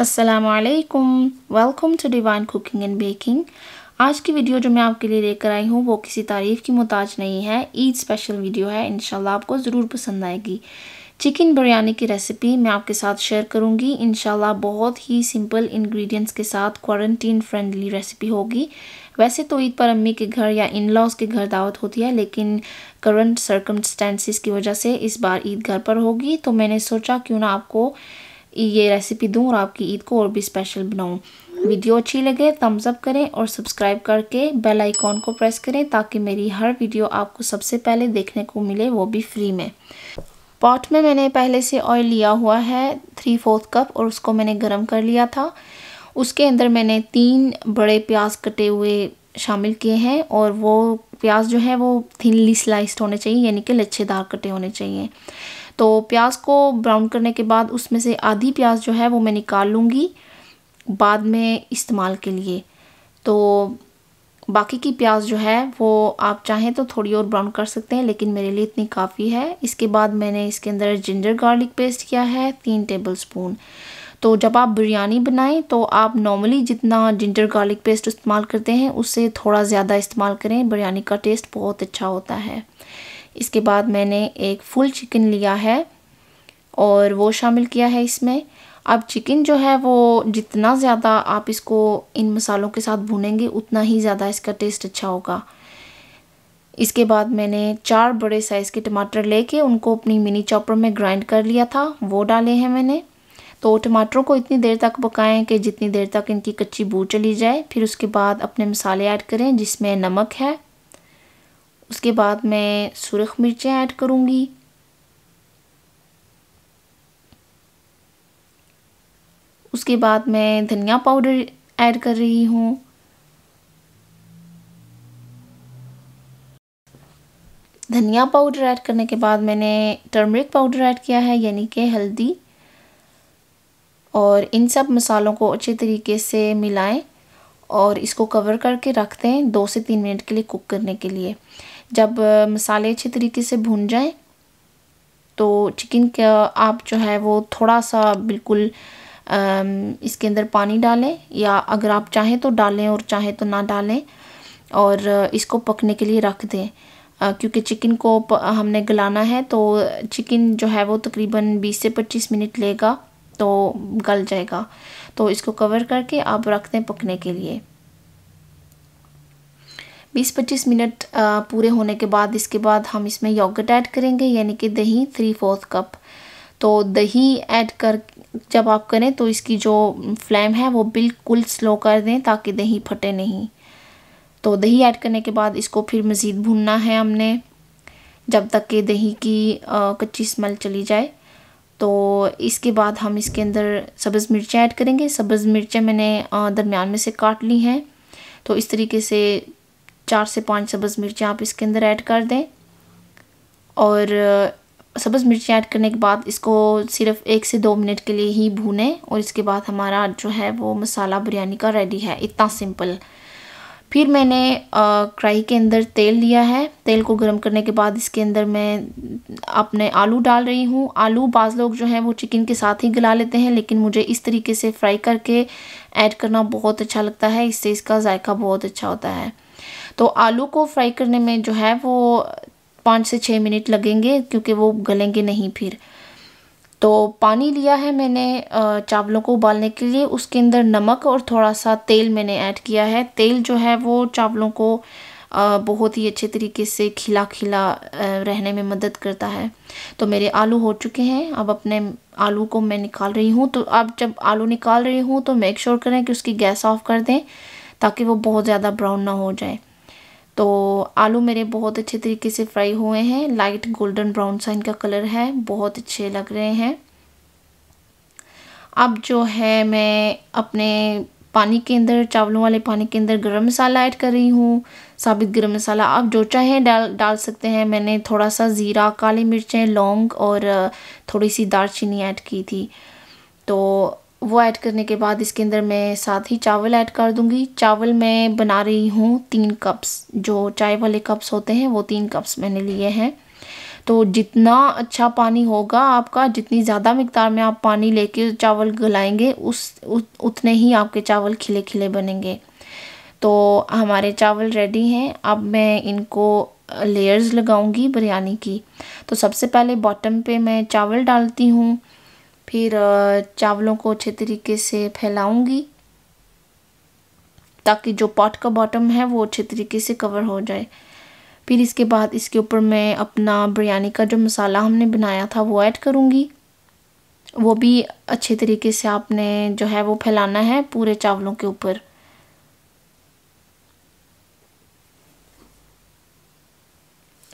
अस्सलाम welcome to divine cooking and baking आज की वीडियो जो मैं आपके लिए लेकर आई हूँ वो किसी तारीफ़ की मोहताज नहीं है ईद स्पेशल वीडियो है इनशाला आपको ज़रूर पसंद आएगी चिकन बिरयानी की रेसिपी मैं आपके साथ शेयर करूँगी इनशाला बहुत ही सिंपल इंग्रेडिएंट्स के साथ क्वारंटीन फ्रेंडली रेसिपी होगी वैसे तो ईद पर अम्मी के घर या इन लॉज के घर दावत होती है लेकिन करंट सर्कमस्टेंसेस की वजह से इस बार ईद घर पर होगी तो मैंने सोचा क्यों ना आपको ये रेसिपी दूँ और आपकी ईद को और भी स्पेशल बनाऊँ वीडियो अच्छी लगे थम्स अप करें और सब्सक्राइब करके बेल आइकॉन को प्रेस करें ताकि मेरी हर वीडियो आपको सबसे पहले देखने को मिले वो भी फ्री में पॉट में मैंने पहले से ऑयल लिया हुआ है थ्री फोर्थ कप और उसको मैंने गर्म कर लिया था उसके अंदर मैंने तीन बड़े प्याज कटे हुए शामिल किए हैं और वो प्याज जो है वो थिनली स्लाइस्ड होने चाहिए यानी कि लच्छेदार कटे होने चाहिए तो प्याज को ब्राउन करने के बाद उसमें से आधी प्याज जो है वो मैं निकाल लूँगी बाद में इस्तेमाल के लिए तो बाकी की प्याज जो है वो आप चाहें तो थोड़ी और ब्राउन कर सकते हैं लेकिन मेरे लिए इतनी काफ़ी है इसके बाद मैंने इसके अंदर जिंजर गार्लिक पेस्ट किया है तीन टेबल स्पून तो जब आप बिरयानी बनाएं तो आप नॉर्मली जितना जिंजर गार्लिक पेस्ट इस्तेमाल करते हैं उससे थोड़ा ज़्यादा इस्तेमाल करें बिरयानी का टेस्ट बहुत अच्छा होता है इसके बाद मैंने एक फुल चिकन लिया है और वो शामिल किया है इसमें अब चिकन जो है वो जितना ज़्यादा आप इसको इन मसालों के साथ भूनेंगे उतना ही ज़्यादा इसका टेस्ट अच्छा होगा इसके बाद मैंने चार बड़े साइज़ के टमाटर लेके उनको अपनी मिनी चॉपर में ग्राइंड कर लिया था वो डाले हैं मैंने तो टमाटरों को इतनी देर तक पकाएं कि जितनी देर तक इनकी कच्ची बू चली जाए फिर उसके बाद अपने मसाले ऐड करें जिसमें नमक है उसके बाद मैं सुरख मिर्चें ऐड करूँगी उसके बाद मैं धनिया पाउडर ऐड कर रही हूँ धनिया पाउडर ऐड करने के बाद मैंने टर्मरिक पाउडर ऐड किया है यानी कि हल्दी और इन सब मसालों को अच्छे तरीके से मिलाएं और इसको कवर करके रख दें दो से तीन मिनट के लिए कुक करने के लिए जब मसाले अच्छे तरीके से भून जाएं तो चिकन का आप जो है वो थोड़ा सा बिल्कुल इसके अंदर पानी डालें या अगर आप चाहें तो डालें और चाहें तो ना डालें और इसको पकने के लिए रख दें क्योंकि चिकन को हमने गलाना है तो चिकन जो है वो तकरीबन 20 से 25 मिनट लेगा तो गल जाएगा तो इसको कवर करके आप रख दें पकने के लिए 20-25 मिनट पूरे होने के बाद इसके बाद हम इसमें योगट ऐड करेंगे यानी कि दही थ्री फोर्थ कप तो दही ऐड कर जब आप करें तो इसकी जो फ्लेम है वो बिल्कुल स्लो कर दें ताकि दही फटे नहीं तो दही ऐड करने के बाद इसको फिर मज़ीद भूनना है हमने जब तक कि दही की कच्ची स्मेल चली जाए तो इसके बाद हम इसके अंदर सब्ज़ मिर्चें ऐड करेंगे सब्ज़ मिर्चें मैंने दरमियान में से काट ली हैं तो इस तरीके से चार से पाँच सब्ज़ मिर्ची आप इसके अंदर ऐड कर दें और सब्ज़ मिर्ची ऐड करने के बाद इसको सिर्फ एक से दो मिनट के लिए ही भूनें और इसके बाद हमारा जो है वो मसाला बिरयानी का रेडी है इतना सिंपल फिर मैंने कढ़ाई के अंदर तेल लिया है तेल को गर्म करने के बाद इसके अंदर मैं अपने आलू डाल रही हूँ आलू बाज़ लोग जो हैं वो चिकन के साथ ही गला लेते हैं लेकिन मुझे इस तरीके से फ्राई करके ऐड करना बहुत अच्छा लगता है इससे इसका जायका बहुत अच्छा होता है तो आलू को फ्राई करने में जो है वो पाँच से छः मिनट लगेंगे क्योंकि वो गलेंगे नहीं फिर तो पानी लिया है मैंने चावलों को उबालने के लिए उसके अंदर नमक और थोड़ा सा तेल मैंने ऐड किया है तेल जो है वो चावलों को बहुत ही अच्छे तरीके से खिला खिला रहने में मदद करता है तो मेरे आलू हो चुके हैं अब अपने आलू को मैं निकाल रही हूँ तो अब जब आलू निकाल रही हूँ तो मेक श्योर करें कि उसकी गैस ऑफ कर दें ताकि वो बहुत ज़्यादा ब्राउन ना हो जाए तो आलू मेरे बहुत अच्छे तरीके से फ्राई हुए हैं लाइट गोल्डन ब्राउन सा इनका कलर है बहुत अच्छे लग रहे हैं अब जो है मैं अपने पानी के अंदर चावलों वाले पानी के अंदर गरम मसाला ऐड कर रही हूँ साबित गरम मसाला आप जो चाहें डाल डाल सकते हैं मैंने थोड़ा सा ज़ीरा काली मिर्चें लौंग और थोड़ी सी दालचीनी ऐड की थी तो वो ऐड करने के बाद इसके अंदर मैं साथ ही चावल ऐड कर दूंगी चावल मैं बना रही हूँ तीन कप्स जो चाय वाले कप्स होते हैं वो तीन कप्स मैंने लिए हैं तो जितना अच्छा पानी होगा आपका जितनी ज़्यादा मकदार में आप पानी लेके चावल गलाएंगे उस उत, उतने ही आपके चावल खिले खिले बनेंगे तो हमारे चावल रेडी हैं अब मैं इनको लेयर्स लगाऊंगी बिरयानी की तो सबसे पहले बॉटम पे मैं चावल डालती हूँ फिर चावलों को अच्छे तरीके से फैलाऊंगी ताकि जो पॉट का बॉटम है वो अच्छे तरीके से कवर हो जाए फिर इसके बाद इसके ऊपर मैं अपना बिरयानी का जो मसाला हमने बनाया था वो ऐड करूँगी वो भी अच्छे तरीके से आपने जो है वो फैलाना है पूरे चावलों के ऊपर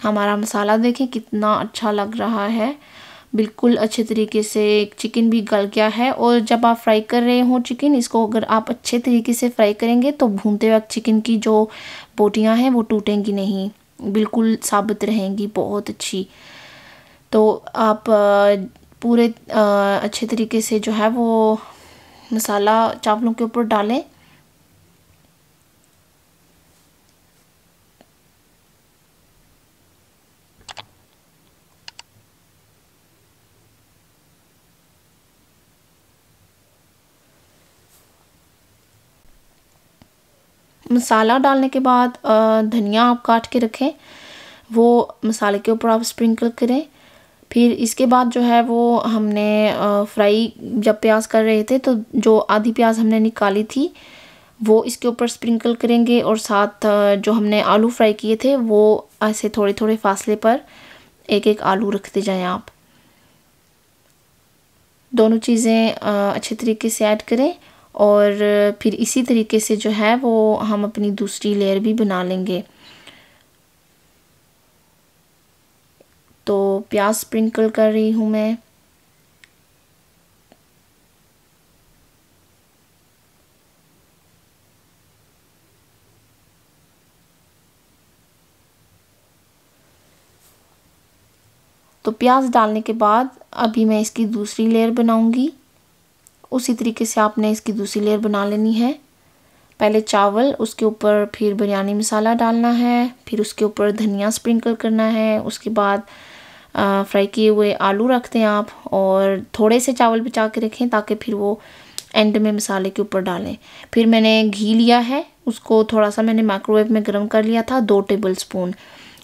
हमारा मसाला देखें कितना अच्छा लग रहा है बिल्कुल अच्छे तरीके से चिकन भी गल गया है और जब आप फ्राई कर रहे हो चिकन इसको अगर आप अच्छे तरीके से फ्राई करेंगे तो भूनते वक्त चिकन की जो बोटियाँ हैं वो टूटेंगी नहीं बिल्कुल साबित रहेंगी बहुत अच्छी तो आप पूरे अच्छे तरीके से जो है वो मसाला चावलों के ऊपर डालें मसाला डालने के बाद धनिया आप काट के रखें वो मसाले के ऊपर आप स्प्रिंकल करें फिर इसके बाद जो है वो हमने फ्राई जब प्याज कर रहे थे तो जो आधी प्याज हमने निकाली थी वो इसके ऊपर स्प्रिंकल करेंगे और साथ जो हमने आलू फ्राई किए थे वो ऐसे थोड़े थोड़े फासले पर एक एक आलू रखते जाएं आप दोनों चीज़ें अच्छे तरीके से ऐड करें और फिर इसी तरीके से जो है वो हम अपनी दूसरी लेयर भी बना लेंगे तो प्याज स्प्रिंकल कर रही हूँ मैं तो प्याज डालने के बाद अभी मैं इसकी दूसरी लेयर बनाऊंगी उसी तरीके से आपने इसकी दूसरी लेयर बना लेनी है पहले चावल उसके ऊपर फिर बिरयानी मसाला डालना है फिर उसके ऊपर धनिया स्प्रिंकल करना है उसके बाद फ्राई किए हुए आलू रख दें आप और थोड़े से चावल बचा के रखें ताकि फिर वो एंड में मसाले के ऊपर डालें फिर मैंने घी लिया है उसको थोड़ा सा मैंने माइक्रोवेव में गर्म कर लिया था दो टेबल स्पून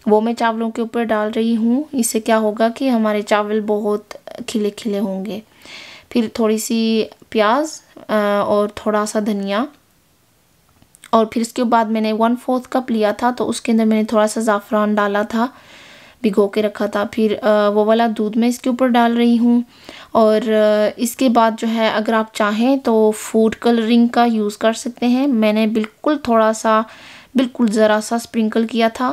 वो मैं चावलों के ऊपर डाल रही हूँ इससे क्या होगा कि हमारे चावल बहुत खिले खिले होंगे फिर थोड़ी सी प्याज और थोड़ा सा धनिया और फिर इसके बाद मैंने वन फोर्थ कप लिया था तो उसके अंदर मैंने थोड़ा सा ज़ाफ़रान डाला था भिगो के रखा था फिर वो वाला दूध मैं इसके ऊपर डाल रही हूँ और इसके बाद जो है अगर आप चाहें तो फूड कलरिंग का यूज़ कर सकते हैं मैंने बिल्कुल थोड़ा सा बिल्कुल ज़रा सा स्प्रिंकल किया था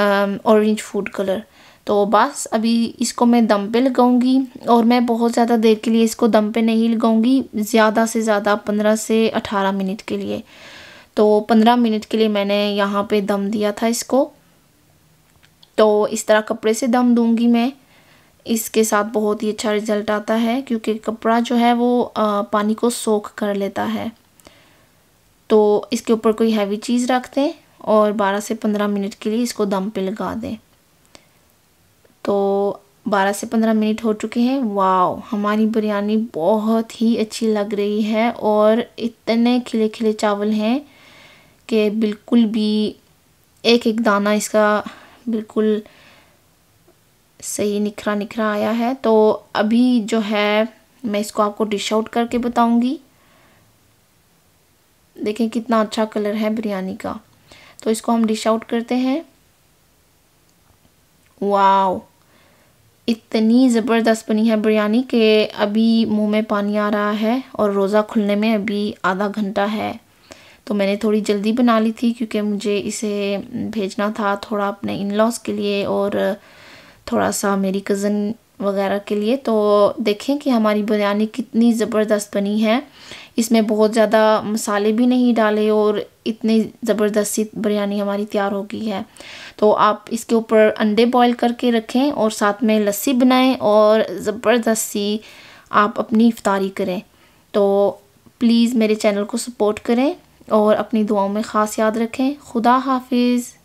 ऑरेंज फूड कलर तो बस अभी इसको मैं दम पे लगाऊंगी और मैं बहुत ज़्यादा देर के लिए इसको दम पे नहीं लगाऊंगी ज़्यादा से ज़्यादा पंद्रह से अठारह मिनट के लिए तो पंद्रह मिनट के लिए मैंने यहाँ पे दम दिया था इसको तो इस तरह कपड़े से दम दूंगी मैं इसके साथ बहुत ही अच्छा रिजल्ट आता है क्योंकि कपड़ा जो है वो पानी को सोख कर लेता है तो इसके ऊपर कोई हैवी चीज़ रख दें और 12 से 15 मिनट के लिए इसको दम पे लगा दें तो 12 से 15 मिनट हो चुके हैं वाव हमारी बिरयानी बहुत ही अच्छी लग रही है और इतने खिले खिले चावल हैं कि बिल्कुल भी एक एक दाना इसका बिल्कुल सही निखरा निखरा आया है तो अभी जो है मैं इसको आपको डिश आउट करके बताऊंगी देखें कितना अच्छा कलर है बिरयानी का तो इसको हम डिश आउट करते हैं वाओ इतनी ज़बरदस्त बनी है बिरयानी कि अभी मुंह में पानी आ रहा है और रोज़ा खुलने में अभी आधा घंटा है तो मैंने थोड़ी जल्दी बना ली थी क्योंकि मुझे इसे भेजना था थोड़ा अपने इन लॉज़ के लिए और थोड़ा सा मेरी कज़न वगैरह के लिए तो देखें कि हमारी बिरयानी कितनी ज़बरदस्त बनी है इसमें बहुत ज़्यादा मसाले भी नहीं डाले और इतनी ज़बरदस्त बिरयानी हमारी तैयार हो गई है तो आप इसके ऊपर अंडे बॉईल करके रखें और साथ में लस्सी बनाएं और ज़बरदस्ती आप अपनी इफ्तारी करें तो प्लीज़ मेरे चैनल को सपोर्ट करें और अपनी दुआओं में ख़ास याद रखें खुदा हाफिज़